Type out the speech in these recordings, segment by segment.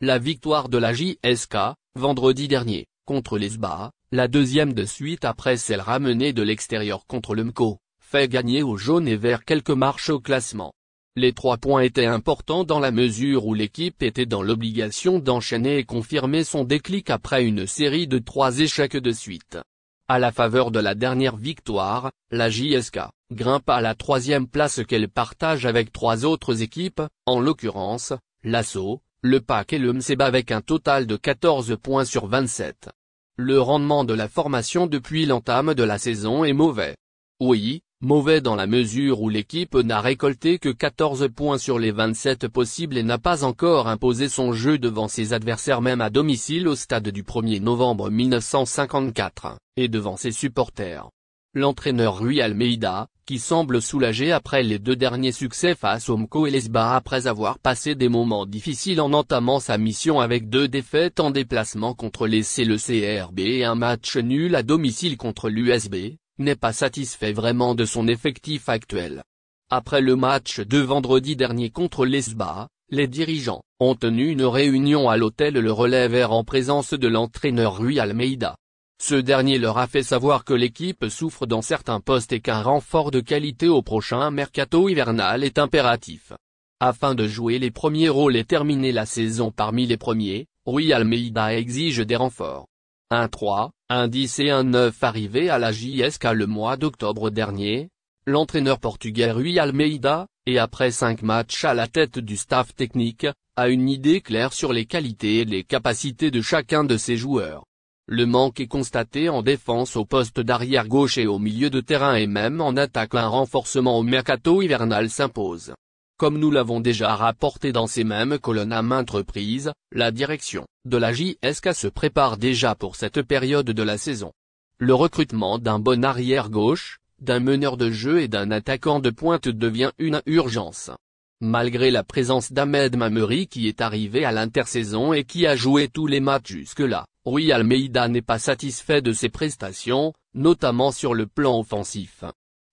La victoire de la JSK, vendredi dernier, contre les la deuxième de suite après celle ramenée de l'extérieur contre le MCO, fait gagner aux jaunes et verts quelques marches au classement. Les trois points étaient importants dans la mesure où l'équipe était dans l'obligation d'enchaîner et confirmer son déclic après une série de trois échecs de suite. À la faveur de la dernière victoire, la JSK, grimpe à la troisième place qu'elle partage avec trois autres équipes, en l'occurrence, l'Assaut, le PAC et le MCB avec un total de 14 points sur 27. Le rendement de la formation depuis l'entame de la saison est mauvais. Oui, mauvais dans la mesure où l'équipe n'a récolté que 14 points sur les 27 possibles et n'a pas encore imposé son jeu devant ses adversaires même à domicile au stade du 1er novembre 1954, et devant ses supporters. L'entraîneur Rui Almeida, qui semble soulagé après les deux derniers succès face omko et l'ESBA après avoir passé des moments difficiles en entamant sa mission avec deux défaites en déplacement contre les le CRB et un match nul à domicile contre l'USB, n'est pas satisfait vraiment de son effectif actuel. Après le match de vendredi dernier contre l'ESBA, les dirigeants ont tenu une réunion à l'hôtel Le Relais Vert en présence de l'entraîneur Rui Almeida. Ce dernier leur a fait savoir que l'équipe souffre dans certains postes et qu'un renfort de qualité au prochain mercato hivernal est impératif. Afin de jouer les premiers rôles et terminer la saison parmi les premiers, Rui Almeida exige des renforts. Un 3, un 10 et un 9 arrivés à la JSK le mois d'octobre dernier, l'entraîneur portugais Rui Almeida, et après 5 matchs à la tête du staff technique, a une idée claire sur les qualités et les capacités de chacun de ses joueurs. Le manque est constaté en défense au poste d'arrière gauche et au milieu de terrain et même en attaque un renforcement au mercato hivernal s'impose. Comme nous l'avons déjà rapporté dans ces mêmes colonnes à maintes reprises, la direction de la JSK se prépare déjà pour cette période de la saison. Le recrutement d'un bon arrière gauche, d'un meneur de jeu et d'un attaquant de pointe devient une urgence. Malgré la présence d'Ahmed Mamery qui est arrivé à l'intersaison et qui a joué tous les matchs jusque-là, Rui Almeida n'est pas satisfait de ses prestations, notamment sur le plan offensif.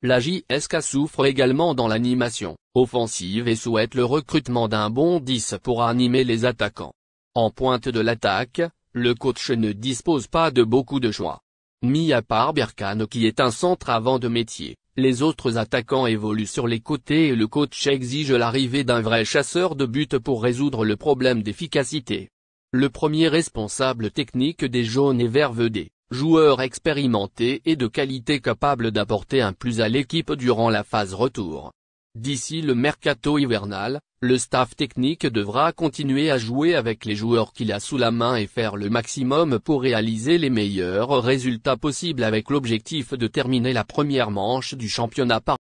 La JSK souffre également dans l'animation offensive et souhaite le recrutement d'un bon 10 pour animer les attaquants. En pointe de l'attaque, le coach ne dispose pas de beaucoup de choix. Mis à part Berkane qui est un centre avant de métier, les autres attaquants évoluent sur les côtés et le coach exige l'arrivée d'un vrai chasseur de but pour résoudre le problème d'efficacité. Le premier responsable technique des jaunes et verts joueur des joueurs expérimentés et de qualité capables d'apporter un plus à l'équipe durant la phase retour. D'ici le mercato hivernal, le staff technique devra continuer à jouer avec les joueurs qu'il a sous la main et faire le maximum pour réaliser les meilleurs résultats possibles avec l'objectif de terminer la première manche du championnat par